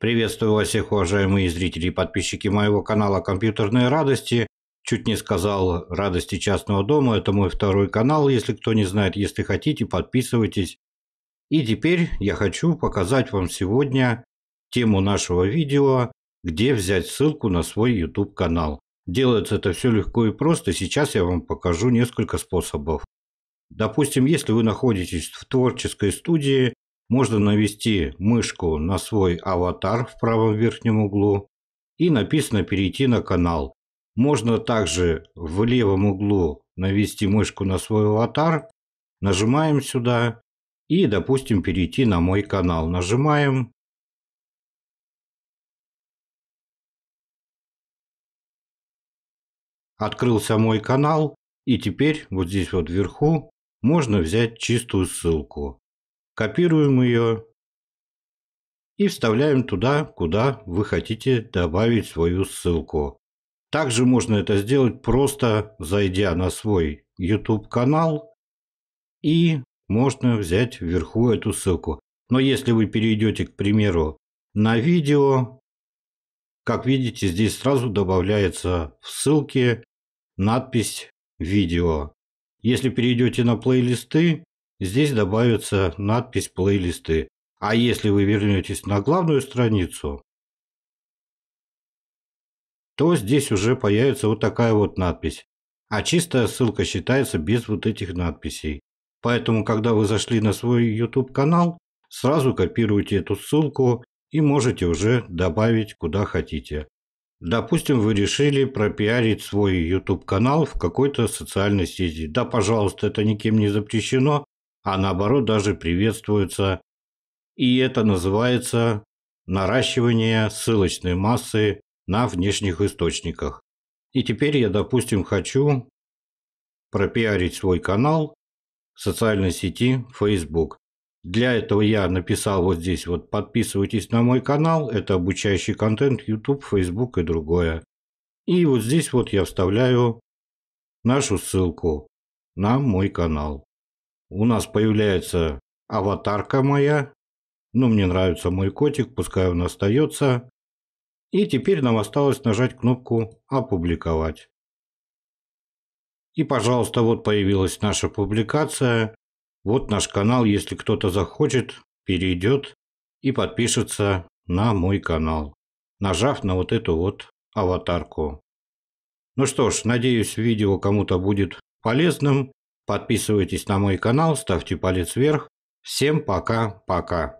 Приветствую вас всех, уважаемые зрители и подписчики моего канала «Компьютерные радости». Чуть не сказал «Радости частного дома». Это мой второй канал, если кто не знает. Если хотите, подписывайтесь. И теперь я хочу показать вам сегодня тему нашего видео, где взять ссылку на свой YouTube канал. Делается это все легко и просто. Сейчас я вам покажу несколько способов. Допустим, если вы находитесь в творческой студии, можно навести мышку на свой аватар в правом верхнем углу и написано «Перейти на канал». Можно также в левом углу навести мышку на свой аватар, нажимаем сюда и, допустим, перейти на мой канал. Нажимаем. Открылся мой канал и теперь вот здесь вот вверху можно взять чистую ссылку копируем ее и вставляем туда, куда вы хотите добавить свою ссылку. Также можно это сделать просто зайдя на свой YouTube канал и можно взять вверху эту ссылку. Но если вы перейдете, к примеру, на видео, как видите, здесь сразу добавляется в ссылке надпись «Видео». Если перейдете на плейлисты, Здесь добавится надпись «Плейлисты». А если вы вернетесь на главную страницу, то здесь уже появится вот такая вот надпись. А чистая ссылка считается без вот этих надписей. Поэтому, когда вы зашли на свой YouTube канал, сразу копируйте эту ссылку и можете уже добавить куда хотите. Допустим, вы решили пропиарить свой YouTube канал в какой-то социальной сети. Да, пожалуйста, это никем не запрещено, а наоборот даже приветствуются. И это называется наращивание ссылочной массы на внешних источниках. И теперь я, допустим, хочу пропиарить свой канал в социальной сети Facebook. Для этого я написал вот здесь вот подписывайтесь на мой канал, это обучающий контент YouTube, Facebook и другое. И вот здесь вот я вставляю нашу ссылку на мой канал у нас появляется аватарка моя, но ну, мне нравится мой котик, пускай он остается. И теперь нам осталось нажать кнопку «Опубликовать». И, пожалуйста, вот появилась наша публикация. Вот наш канал, если кто-то захочет, перейдет и подпишется на мой канал, нажав на вот эту вот аватарку. Ну что ж, надеюсь, видео кому-то будет полезным. Подписывайтесь на мой канал, ставьте палец вверх. Всем пока-пока.